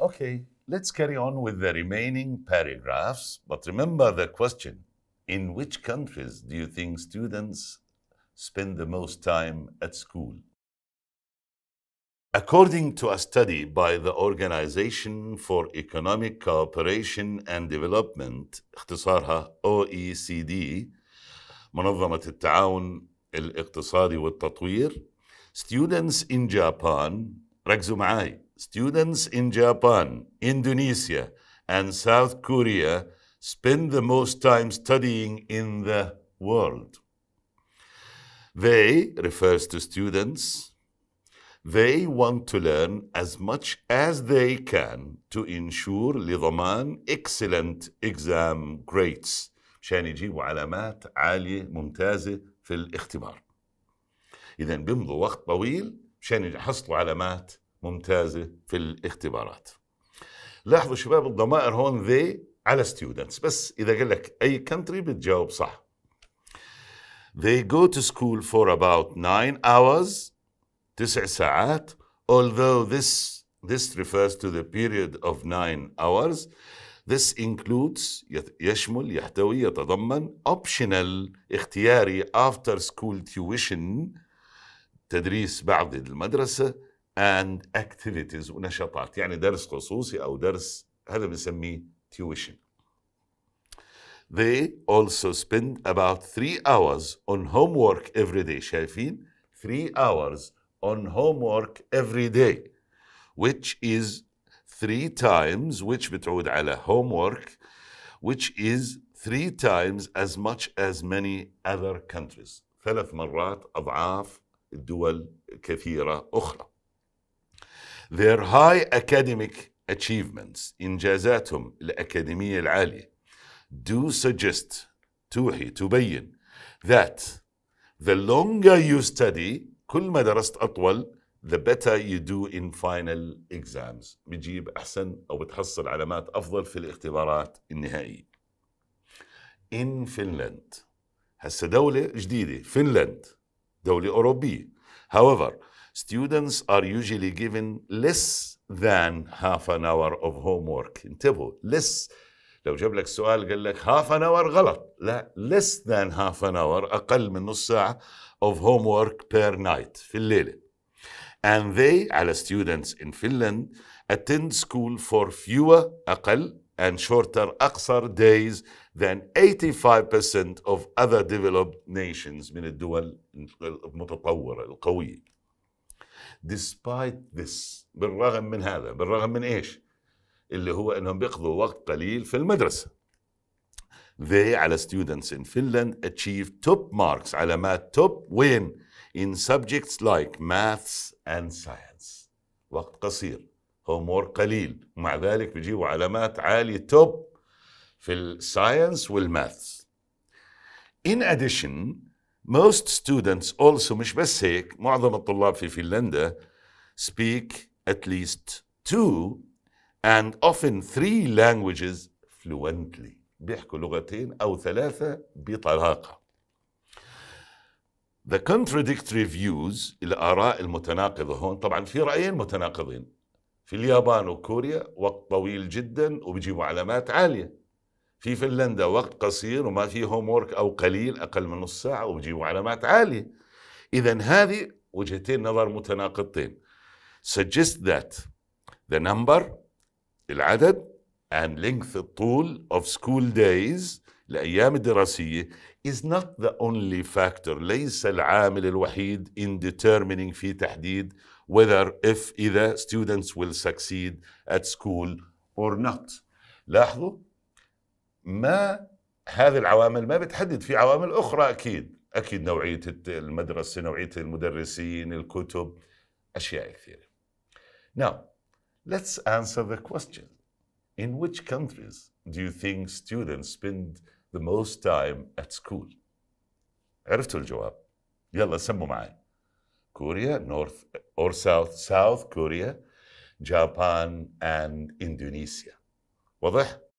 Okay, let's carry on with the remaining paragraphs, but remember the question. In which countries do you think students spend the most time at school? According to a study by the Organization for Economic Cooperation and Development, اختصارها OECD, منظمة التعاون الاقتصادي والتطوير, students in Japan, ركزوا معاي, Students in Japan, Indonesia, and South Korea spend the most time studying in the world. They refers to students. They want to learn as much as they can to ensure لضمان excellent exam grades عشان يجيبوا علامات عالية ممتازة في الاختبار. إذا بيمضوا وقت طويل عشان يحصلوا علامات ممتازة في الاختبارات لاحظوا شباب الضمائر هون ذي على students بس إذا قال لك أي country بتجاوب صح They go to school for about nine hours تسع ساعات although this this refers to the period of nine hours This includes يشمل يحتوي يتضمن optional اختياري after school tuition تدريس بعد المدرسة and activities ونشاطات يعني درس خصوصي أو درس هذا بنسميه tuition they also spend about three hours on homework every day شايفين three hours on homework every day which is three times which بتعود على homework which is three times as much as many other countries ثلاث مرات أضعاف الدول كثيرة أخرى their high academic achievements إنجازاتهم الأكاديمية العالية do suggest توحي تبين that the longer you study كل ما درست أطول the better you do in final exams بتجيب أحسن أو بتحصل علامات أفضل في الاختبارات النهائية in Finland هسه دولة جديدة فنلند دولة أوروبية however students are usually given less than half an hour of homework انتبهوا less لو جاب لك سؤال قال لك half an hour غلط لا less than half an hour أقل من نص ساعة of homework per night في الليلة and they على students in Finland attend school for fewer أقل and shorter أقصر days than 85% of other developed nations من الدول المتطورة القوية despite this بالرغم من هذا بالرغم من ايش اللي هو انهم بيقضوا وقت قليل في المدرسه they على students in Finland achieve top marks علامات top وين in subjects like maths and science وقت قصير هومور قليل ومع ذلك بيجيبوا علامات عالية توب في الساينس والماثس in addition Most students also مش بس هيك معظم الطلاب في فنلندا speak at least two and often three languages fluently بيحكوا لغتين أو ثلاثة بطلاقة The contradictory views الآراء المتناقضة هون طبعا في رأيين متناقضين في اليابان وكوريا وقت طويل جدا وبيجيبوا علامات عالية في فنلندا وقت قصير وما في هوم وورك او قليل اقل من نص ساعه وبجيبوا علامات عاليه اذا هذه وجهتين نظر متناقضتين suggest that the number العدد and length الطول of school days الأيام الدراسية is not the only factor ليس العامل الوحيد in determining في تحديد whether if إذا students will succeed at school or not لاحظوا ما هذه العوامل ما بتحدد في عوامل اخرى اكيد اكيد نوعيه المدرسه نوعيه المدرسين الكتب اشياء كثيره now let's answer the question in which countries do you think students spend the most time at school عرفتوا الجواب يلا سموا معي كوريا نورث or south south كوريا جابان and اندونيسيا واضح